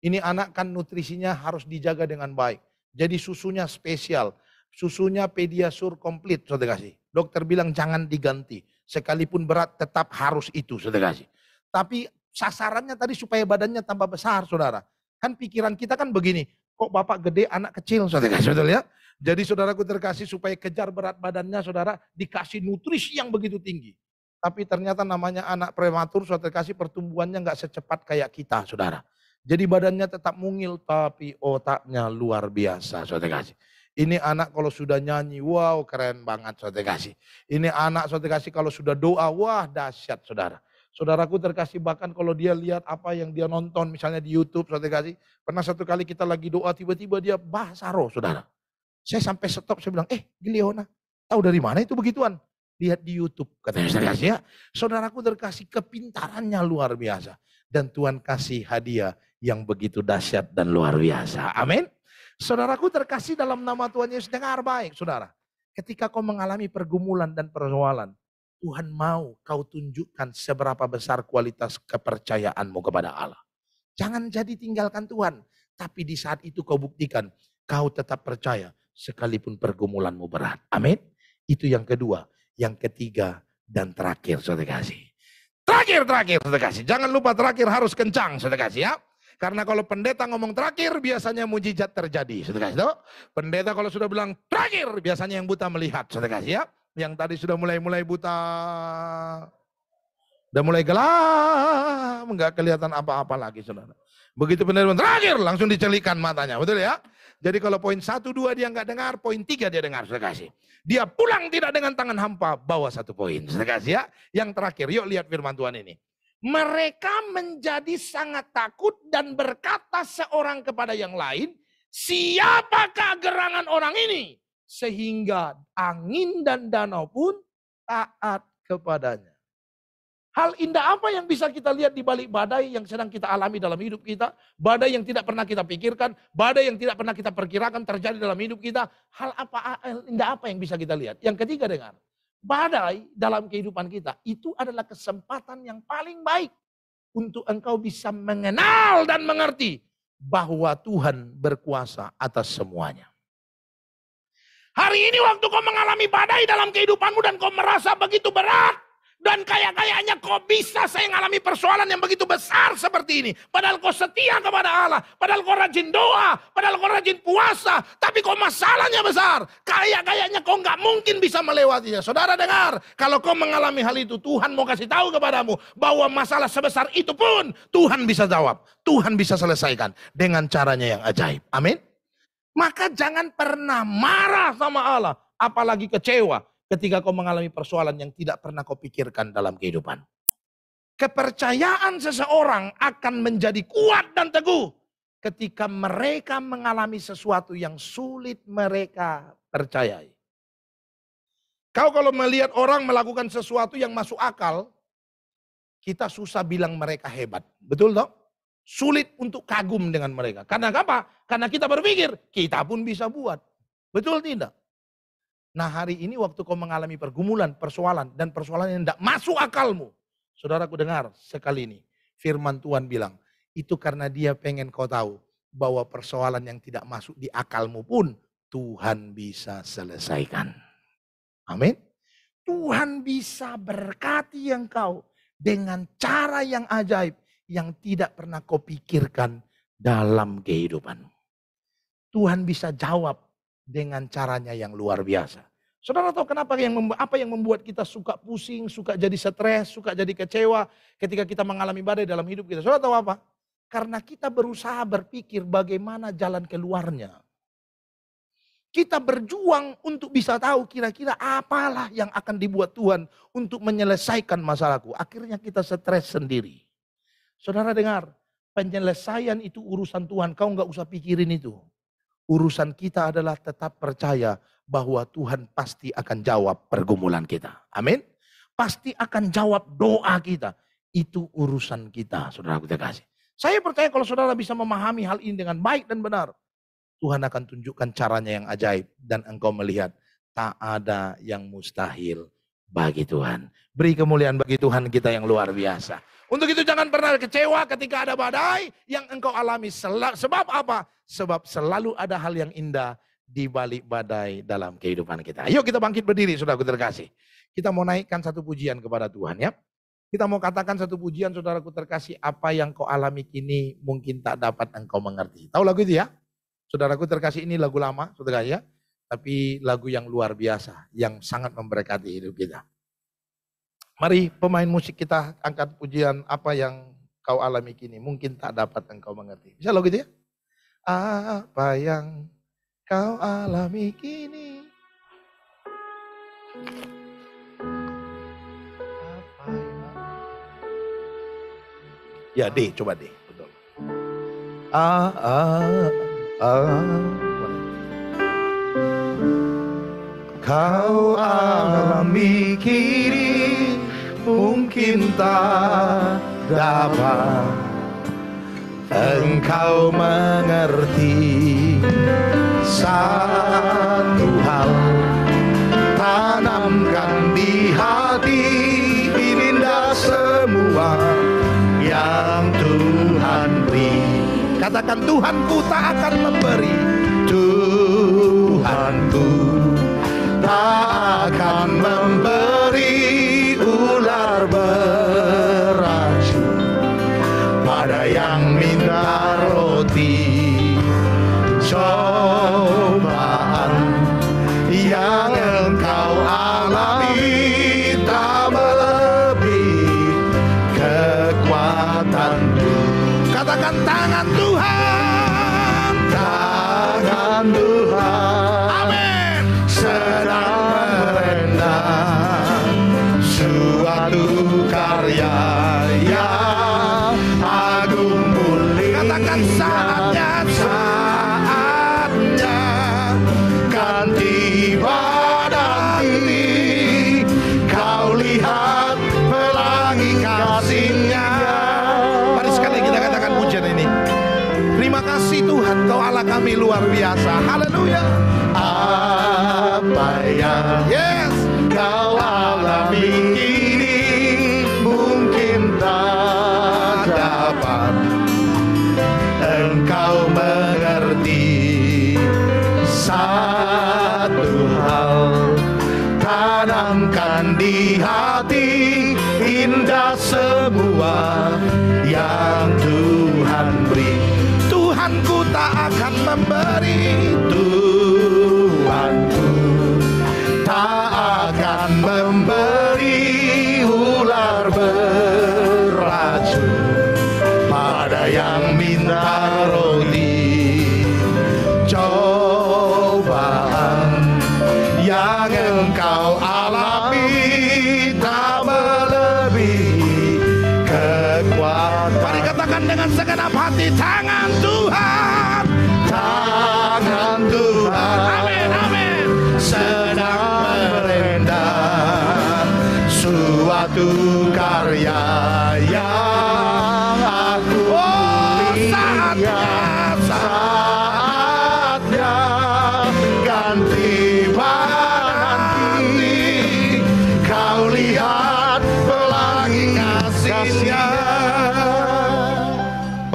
Ini anak kan nutrisinya harus dijaga dengan baik. Jadi susunya spesial. Susunya pediasur komplit, saudara kasih. Dokter bilang jangan diganti. Sekalipun berat tetap harus itu, saudara iya. kasih. Tapi sasarannya tadi supaya badannya tambah besar, saudara. Kan pikiran kita kan begini, kok bapak gede anak kecil, saudara kasih, saudara ya. Jadi saudaraku terkasih supaya kejar berat badannya, saudara, dikasih nutrisi yang begitu tinggi. Tapi ternyata namanya anak prematur, sudah kasih pertumbuhannya nggak secepat kayak kita, saudara. Jadi badannya tetap mungil, tapi otaknya luar biasa, saudara kasih. Ini anak kalau sudah nyanyi, wow keren banget saudara kasih. Ini anak saudara kasih kalau sudah doa, wah dahsyat saudara. Saudaraku terkasih bahkan kalau dia lihat apa yang dia nonton misalnya di YouTube saudara kasih. Pernah satu kali kita lagi doa tiba-tiba dia bahasa roh saudara. Saya sampai stop saya bilang, "Eh, Gileona, tahu dari mana itu begituan?" lihat di YouTube. Katanya iya, iya, saya ya, saudaraku terkasih kepintarannya luar biasa. Dan Tuhan kasih hadiah yang begitu dahsyat dan luar biasa. Amin. Saudaraku terkasih dalam nama Tuhan Yesus, dengar baik saudara. Ketika kau mengalami pergumulan dan persoalan, Tuhan mau kau tunjukkan seberapa besar kualitas kepercayaanmu kepada Allah. Jangan jadi tinggalkan Tuhan, tapi di saat itu kau buktikan kau tetap percaya sekalipun pergumulanmu berat. Amin. Itu yang kedua yang ketiga dan terakhir saudara kasih. Terakhir, terakhir saudara kasih. Jangan lupa terakhir harus kencang saudara kasih ya. Karena kalau pendeta ngomong terakhir biasanya mujizat terjadi saudara kasih. Tuh. Pendeta kalau sudah bilang terakhir biasanya yang buta melihat saudara kasih ya. Yang tadi sudah mulai-mulai buta. Udah mulai gelap, Enggak kelihatan apa-apa lagi saudara. Begitu pendeta terakhir langsung dicelikan matanya, betul ya? Jadi kalau poin satu dua dia nggak dengar, poin tiga dia dengar, Terima kasih. Dia pulang tidak dengan tangan hampa, bawa satu poin, Terima kasih ya. Yang terakhir, yuk lihat firman Tuhan ini. Mereka menjadi sangat takut dan berkata seorang kepada yang lain, siapakah gerangan orang ini? Sehingga angin dan danau pun taat kepadanya. Hal indah apa yang bisa kita lihat di balik badai yang sedang kita alami dalam hidup kita? Badai yang tidak pernah kita pikirkan, badai yang tidak pernah kita perkirakan terjadi dalam hidup kita. Hal apa hal indah apa yang bisa kita lihat? Yang ketiga dengar, badai dalam kehidupan kita itu adalah kesempatan yang paling baik untuk engkau bisa mengenal dan mengerti bahwa Tuhan berkuasa atas semuanya. Hari ini waktu kau mengalami badai dalam kehidupanmu dan kau merasa begitu berat, dan kayak-kayaknya kok bisa saya mengalami persoalan yang begitu besar seperti ini. Padahal kau setia kepada Allah. Padahal kau rajin doa. Padahal kau rajin puasa. Tapi kok masalahnya besar. Kayak-kayaknya kau nggak mungkin bisa melewatinya. Saudara dengar. Kalau kau mengalami hal itu. Tuhan mau kasih tahu kepadamu. Bahwa masalah sebesar itu pun. Tuhan bisa jawab. Tuhan bisa selesaikan. Dengan caranya yang ajaib. Amin. Maka jangan pernah marah sama Allah. Apalagi kecewa ketika kau mengalami persoalan yang tidak pernah kau pikirkan dalam kehidupan. Kepercayaan seseorang akan menjadi kuat dan teguh ketika mereka mengalami sesuatu yang sulit mereka percayai. Kau kalau melihat orang melakukan sesuatu yang masuk akal, kita susah bilang mereka hebat. Betul dong? Sulit untuk kagum dengan mereka. Karena apa? Karena kita berpikir, kita pun bisa buat. Betul tidak? Nah hari ini waktu kau mengalami pergumulan, persoalan, dan persoalan yang tidak masuk akalmu. Saudaraku dengar sekali ini. Firman Tuhan bilang, itu karena dia pengen kau tahu bahwa persoalan yang tidak masuk di akalmu pun Tuhan bisa selesaikan. Amin. Tuhan bisa berkati yang kau dengan cara yang ajaib yang tidak pernah kau pikirkan dalam kehidupanmu. Tuhan bisa jawab dengan caranya yang luar biasa. Saudara tahu kenapa yang apa yang membuat kita suka pusing, suka jadi stres, suka jadi kecewa ketika kita mengalami badai dalam hidup kita. Saudara tahu apa? Karena kita berusaha berpikir bagaimana jalan keluarnya. Kita berjuang untuk bisa tahu kira-kira apalah yang akan dibuat Tuhan untuk menyelesaikan masalahku. Akhirnya kita stres sendiri. Saudara dengar, penyelesaian itu urusan Tuhan. Kau nggak usah pikirin itu. Urusan kita adalah tetap percaya bahwa Tuhan pasti akan jawab pergumulan kita. Amin. Pasti akan jawab doa kita. Itu urusan kita, saudara kita kasih. Saya percaya kalau saudara bisa memahami hal ini dengan baik dan benar, Tuhan akan tunjukkan caranya yang ajaib dan engkau melihat tak ada yang mustahil bagi Tuhan. Beri kemuliaan bagi Tuhan kita yang luar biasa. Untuk itu jangan pernah kecewa ketika ada badai yang engkau alami. Sebab apa? Sebab selalu ada hal yang indah di balik badai dalam kehidupan kita. Ayo kita bangkit berdiri, saudaraku terkasih. Kita mau naikkan satu pujian kepada Tuhan ya. Kita mau katakan satu pujian, saudaraku terkasih, apa yang kau alami kini mungkin tak dapat engkau mengerti. Tahu lagu itu ya? Saudaraku terkasih ini lagu lama, saudara ya. Tapi lagu yang luar biasa, yang sangat memberkati hidup kita. Mari pemain musik kita angkat pujian apa yang kau alami kini. Mungkin tak dapat engkau mengerti. Bisa lo gitu ya? Apa yang kau alami kini. Apa yang... Ya D, coba deh Betul. Ah, ah, ah. Kau alami kini mungkin tak dapat engkau mengerti satu hal tanamkan di hati ininda semua yang Tuhan beri katakan Tuhanku tak akan memberi Tuhan Tuhanku tak akan memberi Oh. tangan Tuhan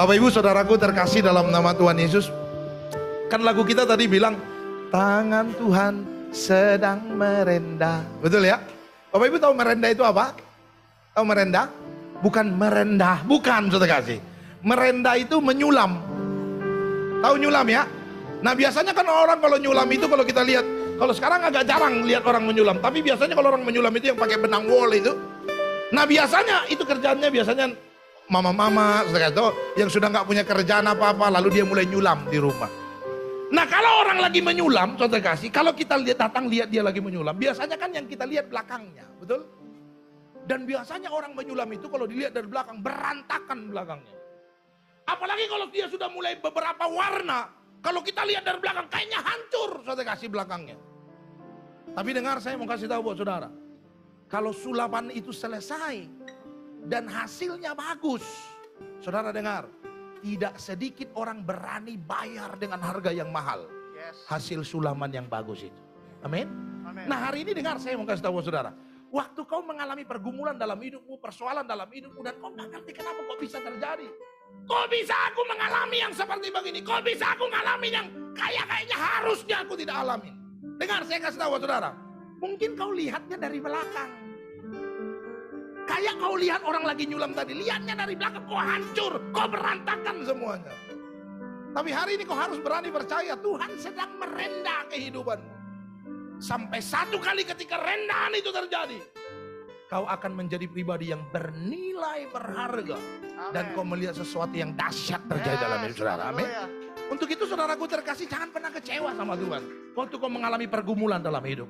Bapak ibu saudaraku terkasih dalam nama Tuhan Yesus Kan lagu kita tadi bilang Tangan Tuhan sedang merenda, Betul ya? Bapak ibu tahu merenda itu apa? Tahu merenda? Bukan merendah, bukan saudara kasih Merenda itu menyulam Tahu nyulam ya? Nah biasanya kan orang kalau nyulam itu kalau kita lihat kalau sekarang agak jarang lihat orang menyulam, tapi biasanya kalau orang menyulam itu yang pakai benang wol itu. Nah biasanya itu kerjaannya biasanya mama-mama, saudara yang sudah nggak punya kerjaan apa-apa, lalu dia mulai nyulam di rumah. Nah kalau orang lagi menyulam, saudara kasih, kalau kita lihat datang lihat dia lagi menyulam, biasanya kan yang kita lihat belakangnya, betul? Dan biasanya orang menyulam itu kalau dilihat dari belakang, berantakan belakangnya. Apalagi kalau dia sudah mulai beberapa warna, kalau kita lihat dari belakang, kayaknya hancur, saudara kasih belakangnya. Tapi dengar saya mau kasih tahu buat saudara, kalau sulapan itu selesai, dan hasilnya bagus. Saudara dengar, tidak sedikit orang berani bayar dengan harga yang mahal. Hasil sulaman yang bagus itu. Amin. Nah hari ini dengar saya mau kasih tahu saudara. Waktu kau mengalami pergumulan dalam hidupmu, persoalan dalam hidupmu, dan kau nggak ngerti kenapa kok bisa terjadi. Kok bisa aku mengalami yang seperti begini? Kok bisa aku mengalami yang kayak kayaknya harusnya aku tidak alami? Dengar saya kasih tahu saudara. Mungkin kau lihatnya dari belakang. Kayak kau lihat orang lagi nyulam tadi, lihatnya dari belakang kau hancur, kau berantakan semuanya. Tapi hari ini kau harus berani percaya Tuhan sedang merendah kehidupanmu. Sampai satu kali ketika rendahan itu terjadi, kau akan menjadi pribadi yang bernilai berharga Amen. dan kau melihat sesuatu yang dahsyat terjadi yes, ya, dalam hidup saudara. Amin. Ya. Untuk itu saudaraku terkasih jangan pernah kecewa sama Tuhan. Waktu kau mengalami pergumulan dalam hidup.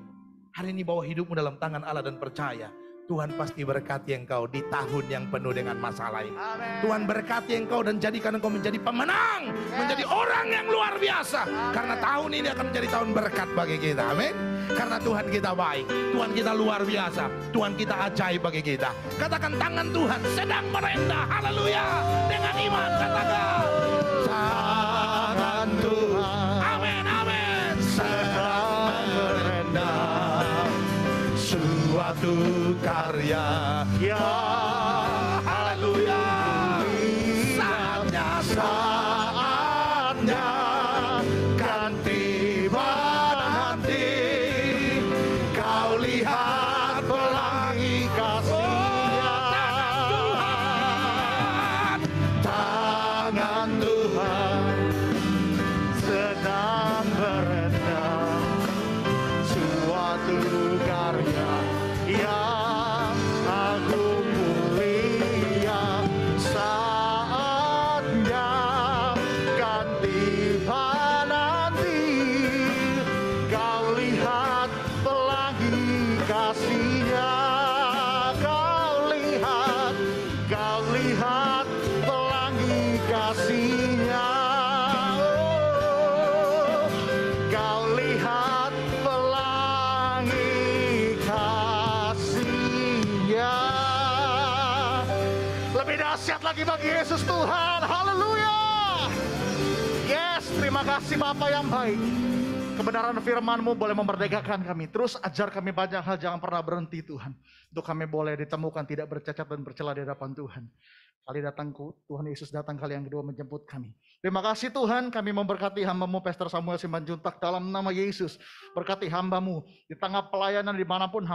Hari ini bawa hidupmu dalam tangan Allah dan percaya Tuhan pasti berkati engkau di tahun yang penuh dengan masalah ini. Amen. Tuhan berkati engkau dan jadikan engkau menjadi pemenang, yes. menjadi orang yang luar biasa. Amen. Karena tahun ini akan menjadi tahun berkat bagi kita. Amin. Karena Tuhan kita baik, Tuhan kita luar biasa, Tuhan kita ajaib bagi kita. Katakan tangan Tuhan sedang merendah. Haleluya. Dengan iman katakan. satu karya yang kasih Bapak yang baik, kebenaran firman-Mu boleh memerdekakan kami. Terus ajar kami banyak hal, jangan pernah berhenti Tuhan. Untuk kami boleh ditemukan tidak bercacat dan bercela di hadapan Tuhan. Kali datangku, Tuhan Yesus datang kali yang kedua menjemput kami. Terima kasih Tuhan, kami memberkati hambamu Pastor Samuel Simanjuntak dalam nama Yesus. Berkati hambamu di tengah pelayanan dimanapun